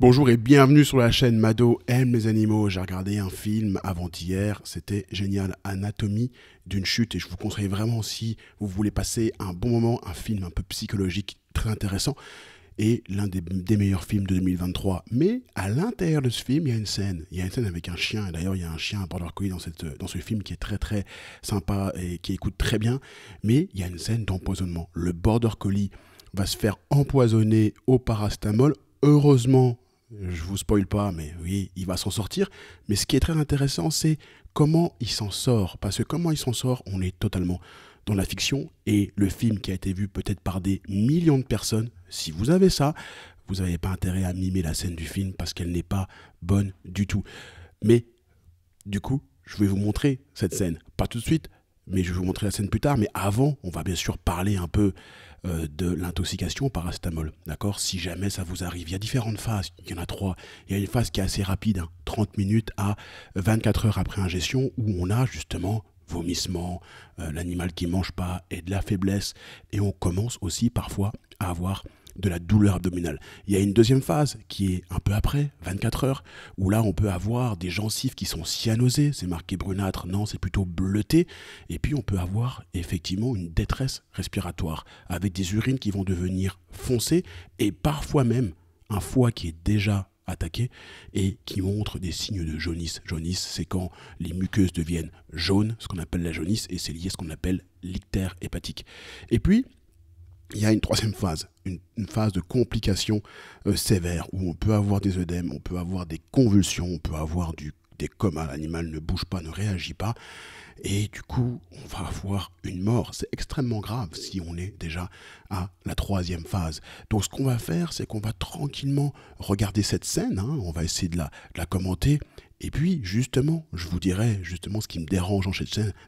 Bonjour et bienvenue sur la chaîne Mado aime les animaux. J'ai regardé un film avant-hier, c'était génial, Anatomie d'une chute et je vous conseille vraiment si vous voulez passer un bon moment, un film un peu psychologique très intéressant et l'un des, meilleurs films de 2023. Mais à l'intérieur de ce film, il y a une scène. Il y a une scène avec un chien. Et D'ailleurs, il y a un chien, un border collie dans, cette, dans ce film qui est très très sympa et qui écoute très bien. Mais il y a une scène d'empoisonnement. Le border collie va se faire empoisonner au parastamol, Heureusement, je vous spoile pas, mais oui, il va s'en sortir. Mais ce qui est très intéressant, c'est comment il s'en sort. Parce que comment il s'en sort, on est totalement dans la fiction. Et le film qui a été vu peut-être par des millions de personnes, si vous avez ça, vous n'avez pas intérêt à mimer la scène du film parce qu'elle n'est pas bonne du tout. Mais du coup, je vais vous montrer cette scène. Pas tout de suite, mais je vais vous montrer la scène plus tard. Mais avant, on va bien sûr parler un peu euh, de l'intoxication par paracétamol. D'accord Si jamais ça vous arrive. Il y a différentes phases. Il y en a trois. Il y a une phase qui est assez rapide, 30 hein. minutes à 24 heures après ingestion, où on a justement vomissement, euh, l'animal qui mange pas et de la faiblesse. Et on commence aussi parfois à avoir de la douleur abdominale. Il y a une deuxième phase qui est un peu après, 24 heures, où là on peut avoir des gencives qui sont cyanosées, c'est marqué brunâtre, non, c'est plutôt bleuté, et puis on peut avoir effectivement une détresse respiratoire, avec des urines qui vont devenir foncées, et parfois même un foie qui est déjà attaqué et qui montre des signes de jaunisse. Jaunisse, c'est quand les muqueuses deviennent jaunes, ce qu'on appelle la jaunisse, et c'est lié à ce qu'on appelle l'ictère hépatique. Et puis, il y a une troisième phase, une, phase de complications euh, sévère sévères où on peut avoir des œdèmes, on peut avoir des convulsions, on peut avoir des comas, l'animal ne bouge pas, ne réagit pas, et du coup on va avoir une mort. C'est extrêmement grave si on est déjà à la troisième phase. Donc ce qu'on va faire, c'est qu'on va tranquillement regarder cette scène, hein. on va essayer de la, commenter, et puis justement, je vous dirai justement ce qui me dérange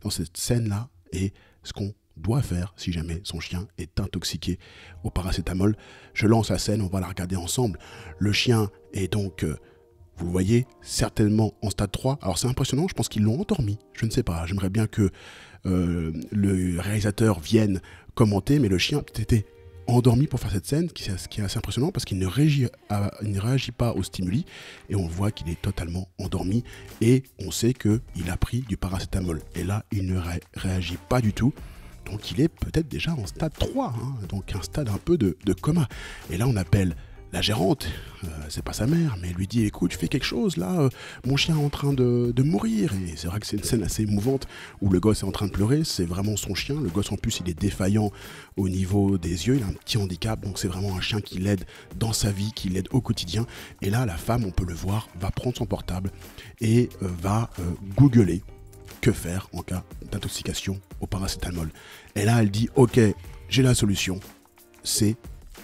dans cette scène-là et ce qu'on doit faire si jamais son chien est intoxiqué au paracétamol. Je lance la scène, on va la regarder ensemble. Le chien est donc, euh, vous voyez, certainement en stade 3. Alors c'est impressionnant, je pense qu'ils l'ont endormi. Je ne sais pas, j'aimerais bien que euh, le réalisateur vienne commenter, mais le chien était endormi pour faire cette scène, ce qui est assez impressionnant parce qu'il ne, réagit pas aux stimuli et on voit qu'il est totalement endormi et on sait qu'il a pris du paracétamol. Et là, il ne réagit pas du tout. Donc il est peut-être déjà en stade 3, hein. donc un stade un peu de, coma. Et là on appelle la gérante, euh, c'est pas sa mère, mais elle lui dit écoute, fais quelque chose là, euh, mon chien est en train de, mourir. Et c'est vrai que c'est une scène assez émouvante où le gosse est en train de pleurer, c'est vraiment son chien. Le gosse en plus il est défaillant au niveau des yeux, il a un petit handicap, donc c'est vraiment un chien qui l'aide dans sa vie, qui l'aide au quotidien. Et là la femme, on peut le voir, va prendre son portable et euh, va googler que faire en cas Intoxication, au paracétamol. Et là, elle dit, ok, j'ai la solution. C'est,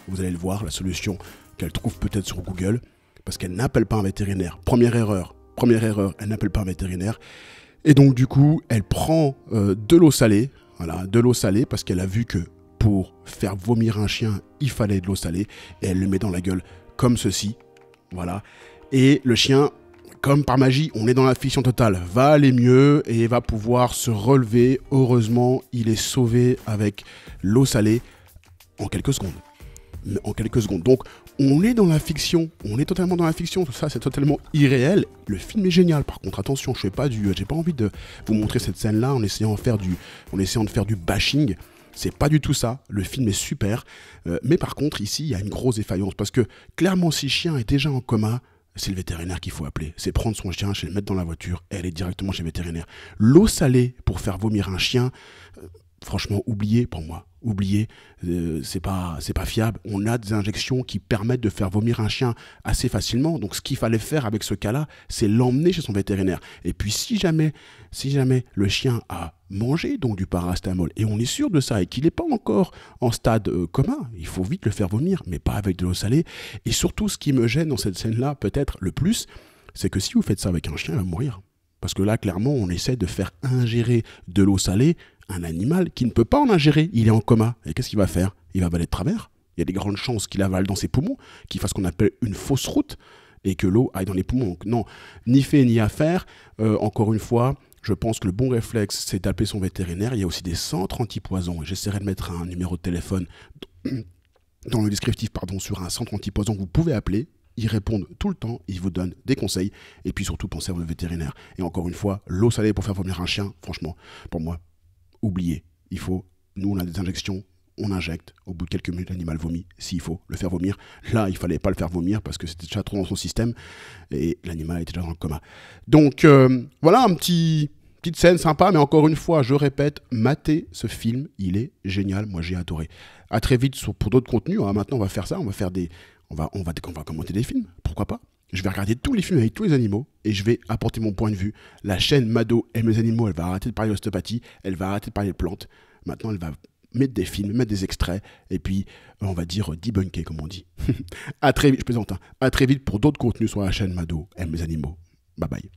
vous allez le voir, la solution qu'elle trouve peut-être sur Google, parce qu'elle n'appelle pas un vétérinaire. Première erreur, première erreur, elle n'appelle pas un vétérinaire. Et donc du coup, elle prend euh, de l'eau salée, voilà, de l'eau salée, parce qu'elle a vu que pour faire vomir un chien, il fallait de l'eau salée, et elle le met dans la gueule comme ceci, voilà. Et le chien comme par magie, on est dans la fiction totale, va aller mieux et va pouvoir se relever. Heureusement, il est sauvé avec l'eau salée en quelques secondes. En quelques secondes. Donc, on est dans la fiction, on est totalement dans la fiction, tout ça c'est totalement irréel. Le film est génial, par contre attention, je fais pas du, j'ai pas envie de vous montrer cette scène-là en essayant de faire du, en essayant de faire du bashing. C'est pas du tout ça. Le film est super, euh, mais par contre ici il y a une grosse défaillance parce que clairement si Chien est déjà en coma, c'est le vétérinaire qu'il faut appeler. C'est prendre son chien, chez le mettre dans la voiture et aller directement chez le vétérinaire. L'eau salée pour faire vomir un chien, euh, franchement oublié pour moi. Oublié, euh, c'est pas c'est pas fiable. On a des injections qui permettent de faire vomir un chien assez facilement. Donc ce qu'il fallait faire avec ce cas-là, c'est l'emmener chez son vétérinaire. Et puis si jamais si jamais le chien a mangé donc du paracétamol et on est sûr de ça et qu'il n'est pas encore en stade euh, commun, il faut vite le faire vomir, mais pas avec de l'eau salée. Et surtout, ce qui me gêne dans cette scène-là peut-être le plus, c'est que si vous faites ça avec un chien, il va mourir. Parce que là, clairement, on essaie de faire ingérer de l'eau salée un animal qui ne peut pas en ingérer, il est en coma. Et qu'est-ce qu'il va faire Il va avaler de travers. Il y a des grandes chances qu'il avale dans ses poumons, qu'il fasse ce qu'on appelle une fausse route et que l'eau aille dans les poumons. Donc non, ni fait ni à faire. Euh, encore une fois, je pense que le bon réflexe, c'est d'appeler son vétérinaire. Il y a aussi des centres et J'essaierai de mettre un numéro de téléphone dans le descriptif, pardon, sur un centre antipoison que vous pouvez appeler. Ils répondent tout le temps, ils vous donnent des conseils, et puis surtout pensez à votre vétérinaire. Et encore une fois, l'eau salée pour faire vomir un chien, franchement, pour moi, oublié, Il faut, nous on a des injections, on injecte, au bout de quelques minutes l'animal vomit, s'il faut le faire vomir. Là, il fallait pas le faire vomir parce que c'était déjà trop dans son système et l'animal était déjà dans le coma. Donc euh, voilà un petit petite scène sympa, mais encore une fois, je répète, matez ce film, il est génial, moi j'ai adoré. À très vite pour d'autres contenus. Hein. Maintenant, on va faire ça, on va faire des, on va, on va, on va commenter des films, pourquoi pas. Je vais regarder tous les films avec tous les animaux et je vais apporter mon point de vue. La chaîne Mado aime les animaux, elle va arrêter de parler d'ostéopathie, elle va arrêter de parler plantes. Maintenant, elle va mettre des films, mettre des extraits et puis, on va dire, debunker, comme on dit. à très vite, je plaisante, hein. à très vite pour d'autres contenus sur la chaîne Mado aime les animaux. Bye bye.